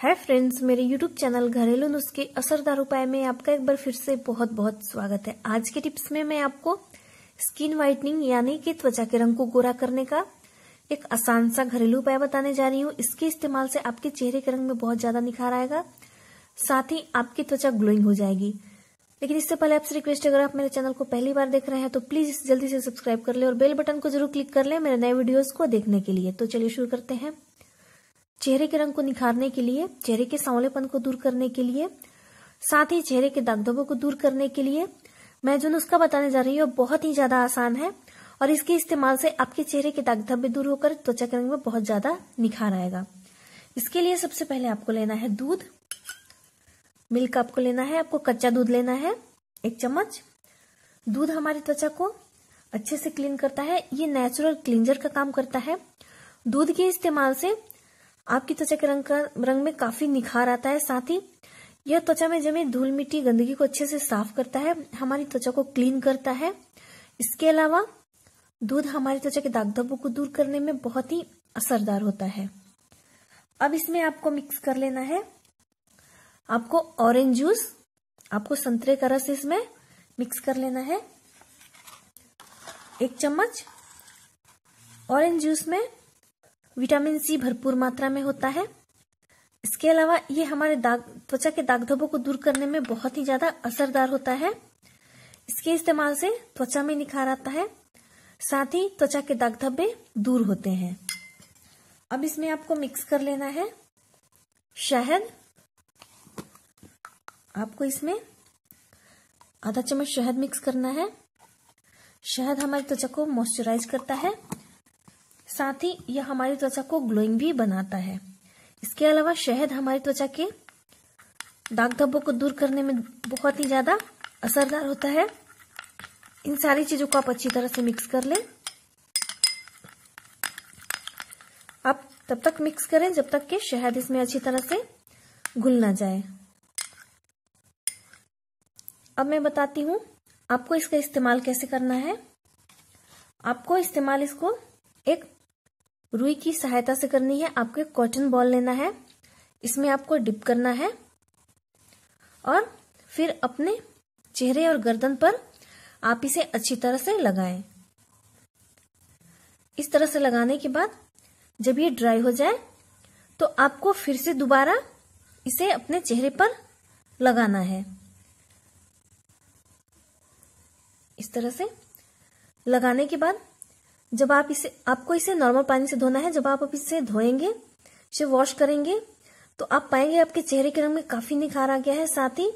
हाय friends मेरे YouTube channel घरेलू नुस्खे असरदार उपाय में आपका एक बार फिर से बहुत बहुत स्वागत है आज के टिप्स में मैं आपको स्किन व्हाइटनिंग यानी कि त्वचा के रंग को गोरा करने का एक आसान सा घरेलू उपाय बताने जा रही हूँ इसके इस्तेमाल से आपके चेहरे के रंग में बहुत ज्यादा निखार आएगा साथ ही आपकी त्वचा ग्लोइंग हो जाएगी लेकिन इससे पहले आपसे रिक्वेस्ट अगर आप मेरे चैनल को पहली बार देख रहे हैं तो प्लीज जल्दी से सब्सक्राइब कर ले और बेल बटन को जरूर क्लिक कर ले मेरे नए वीडियोज को देखने के लिए तो चलिए शुरू करते हैं चेहरे के रंग को निखारने के लिए चेहरे के सांवलेपन को दूर करने के लिए साथ ही चेहरे के दाग धब्बों को दूर करने के लिए मैं जो नुस्खा बताने जा रही हूँ बहुत ही ज्यादा आसान है और इसके इस्तेमाल से आपके चेहरे के दाग धब्बे दूर होकर त्वचा के रंग में बहुत ज्यादा निखार आएगा इसके लिए सबसे पहले आपको लेना है दूध मिल्क आपको लेना है आपको कच्चा दूध लेना है एक चम्मच दूध हमारी त्वचा को अच्छे से क्लीन करता है ये नेचुरल क्लींजर का काम करता है दूध के इस्तेमाल से आपकी त्वचा के रंग का रंग में काफी निखार आता है साथ ही यह त्वचा में जमी धूल मिट्टी गंदगी को अच्छे से साफ करता है हमारी त्वचा को क्लीन करता है इसके अलावा दूध हमारी त्वचा के दाग धब्बों को दूर करने में बहुत ही असरदार होता है अब इसमें आपको मिक्स कर लेना है आपको ऑरेंज जूस आपको संतरे का रस इसमें मिक्स कर लेना है एक चम्मच ऑरेंज जूस में विटामिन सी भरपूर मात्रा में होता है इसके अलावा ये हमारे दाग त्वचा के दाग धब्बों को दूर करने में बहुत ही ज्यादा असरदार होता है इसके इस्तेमाल से त्वचा में निखार आता है साथ ही त्वचा के दाग धब्बे दूर होते हैं अब इसमें आपको मिक्स कर लेना है शहद आपको इसमें आधा चम्मच शहद मिक्स करना है शहद हमारी त्वचा को मॉइस्चराइज करता है साथ ही यह हमारी त्वचा को ग्लोइंग भी बनाता है इसके अलावा शहद हमारी त्वचा के दाग धब्बों को दूर करने में बहुत ही ज्यादा असरदार होता है इन सारी चीजों को आप अच्छी तरह से मिक्स कर लें आप तब तक मिक्स करें जब तक कि शहद इसमें अच्छी तरह से घुल ना जाए अब मैं बताती हूं आपको इसका इस्तेमाल कैसे करना है आपको इस्तेमाल इसको एक रुई की सहायता से करनी है आपको कॉटन बॉल लेना है इसमें आपको डिप करना है और फिर अपने चेहरे और गर्दन पर आप इसे अच्छी तरह से लगाएं। इस तरह से लगाने के बाद जब ये ड्राई हो जाए तो आपको फिर से दोबारा इसे अपने चेहरे पर लगाना है इस तरह से लगाने के बाद जब आप इसे आपको इसे नॉर्मल पानी से धोना है जब आप इसे धोएंगे इसे वॉश करेंगे तो आप पाएंगे आपके चेहरे के रंग में काफी निखार आ गया है साथ ही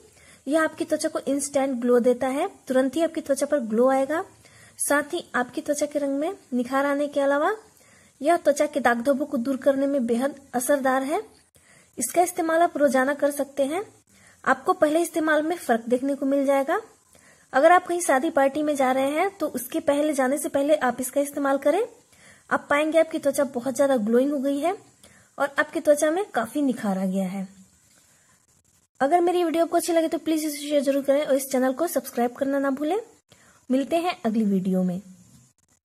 यह आपकी त्वचा को इंस्टेंट ग्लो देता है तुरंत ही आपकी त्वचा पर ग्लो आएगा साथ ही आपकी त्वचा के रंग में निखार आने के अलावा यह त्वचा के दाग धब्बों को दूर करने में बेहद असरदार है इसका इस्तेमाल आप रोजाना कर सकते हैं आपको पहले इस्तेमाल में फर्क देखने को मिल जाएगा अगर आप कहीं शादी पार्टी में जा रहे हैं तो उसके पहले जाने से पहले आप इसका इस्तेमाल करें आप पाएंगे आपकी त्वचा बहुत ज्यादा ग्लोइंग हो गई है और आपकी त्वचा में काफी निखार आ गया है अगर मेरी वीडियो आपको अच्छी लगे तो प्लीज इसे शेयर जरूर करें और इस चैनल को सब्सक्राइब करना ना भूलें मिलते हैं अगली वीडियो में